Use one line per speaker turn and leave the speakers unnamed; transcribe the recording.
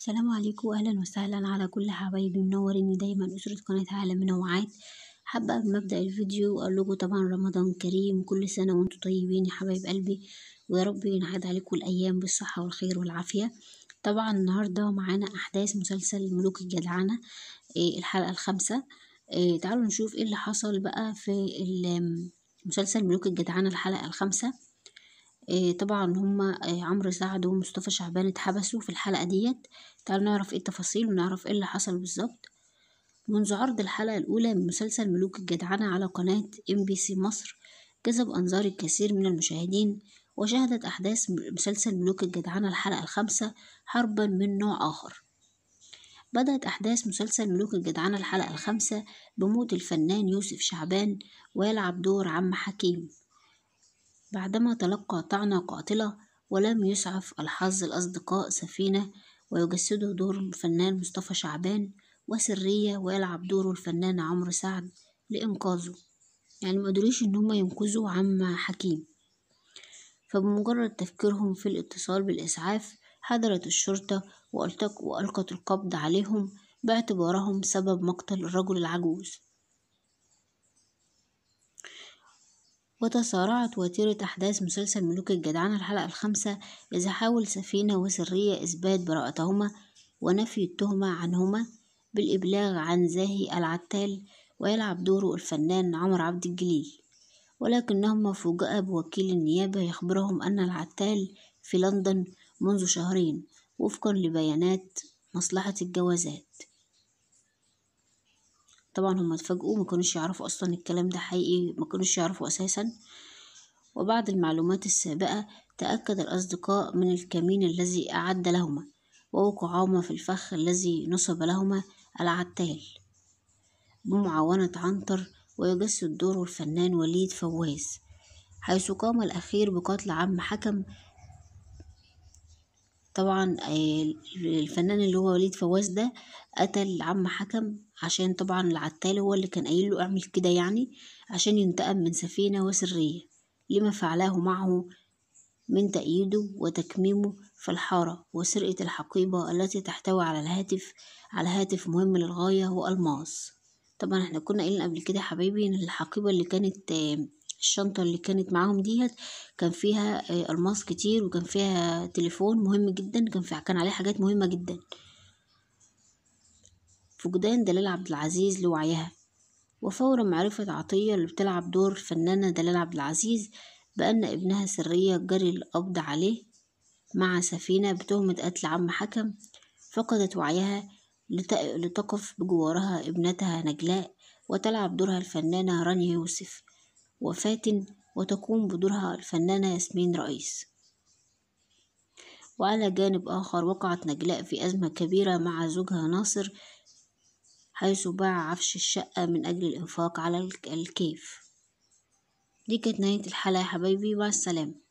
السلام عليكم اهلا وسهلا على كل حبايبي منورين دايما اسره قناه عالم منوعات حابه قبل ما ابدا الفيديو اقول لكم طبعا رمضان كريم كل سنه وانتم طيبين يا حبايب قلبي ويا رب ينعاد عليكم الايام بالصحه والخير والعافيه طبعا النهارده معانا احداث مسلسل ملوك الجدعنه إيه، الحلقه الخامسه إيه، تعالوا نشوف ايه اللي حصل بقى في مسلسل ملوك الجدعنه الحلقه الخامسه آه، طبعا هما آه، عمرو سعد ومصطفى شعبان اتحبسوا في الحلقة ديت تعالوا نعرف ايه التفاصيل ونعرف ايه اللي حصل بالظبط منذ عرض الحلقة الأولى من مسلسل ملوك الجدعنة على قناة ام بي سي مصر جذب أنظار الكثير من المشاهدين وشهدت أحداث مسلسل ملوك الجدعنة الحلقة الخامسة حربا من نوع آخر بدأت أحداث مسلسل ملوك الجدعنة الحلقة الخامسة بموت الفنان يوسف شعبان ويلعب دور عم حكيم بعدما تلقى طعنة قاتلة ولم يسعف الحظ الأصدقاء سفينة ويجسده دور الفنان مصطفى شعبان وسرية ويلعب دوره الفنان عمرو سعد لإنقاذه يعني مقدروش إن هما ينقذوا عم حكيم فبمجرد تفكيرهم في الاتصال بالإسعاف حضرت الشرطة وألقت القبض عليهم باعتبارهم سبب مقتل الرجل العجوز وتسارعت وتيرة أحداث مسلسل ملوك الجدعان الحلقة الخامسة إذا حاول سفينة وسرية إثبات براءتهما ونفي التهمة عنهما بالإبلاغ عن زاهي العتال ويلعب دوره الفنان عمر عبد الجليل ولكنهما فوجئا بوكيل النيابة يخبرهم أن العتال في لندن منذ شهرين وفقا لبيانات مصلحة الجوازات طبعا هم اتفاجئوا ما كانوش يعرفوا اصلا الكلام ده حقيقي ما كانوش يعرفوا اساسا وبعد المعلومات السابقة تأكد الأصدقاء من الكمين الذي أعد لهما ووقعهما في الفخ الذي نصب لهما العتال بمعاونة عنتر ويجسد دوره الفنان وليد فواز حيث قام الأخير بقتل عم حكم طبعا آه، الفنان اللي هو وليد فواز ده قتل عم حكم عشان طبعا العتال هو اللي كان قايل له اعمل كده يعني عشان ينتقم من سفينة وسرية لما فعله معه من تأييده وتكميمه في الحارة وسرقة الحقيبة التي تحتوي على الهاتف على هاتف مهم للغاية وألماس طبعا احنا كنا قايلين قبل كده حبايبي ان الحقيبة اللي كانت آه، الشنطة اللي كانت معاهم ديت كان فيها آه، الماس كتير وكان فيها تليفون مهم جدا كان فيها كان عليه حاجات مهمة جدا فقدان دلال عبد العزيز لوعيها وفورا معرفة عطية اللي بتلعب دور الفنانة دلال عبد العزيز بأن ابنها سرية جري القبض عليه مع سفينة بتهمة قتل عم حكم فقدت وعيها لتقف بجوارها ابنتها نجلاء وتلعب دورها الفنانة رانيا يوسف وفاتن وتقوم بدورها الفنانة ياسمين رئيس وعلى جانب آخر وقعت نجلاء في أزمة كبيرة مع زوجها ناصر حيث باع عفش الشقة من أجل الإنفاق على الكيف دي كانت نهاية الحلقة يا حبايبي مع السلامة